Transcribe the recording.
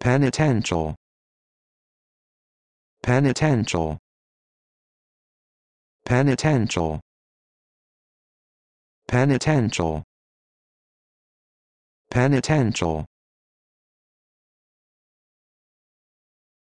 penitential penitential penitential penitential penitential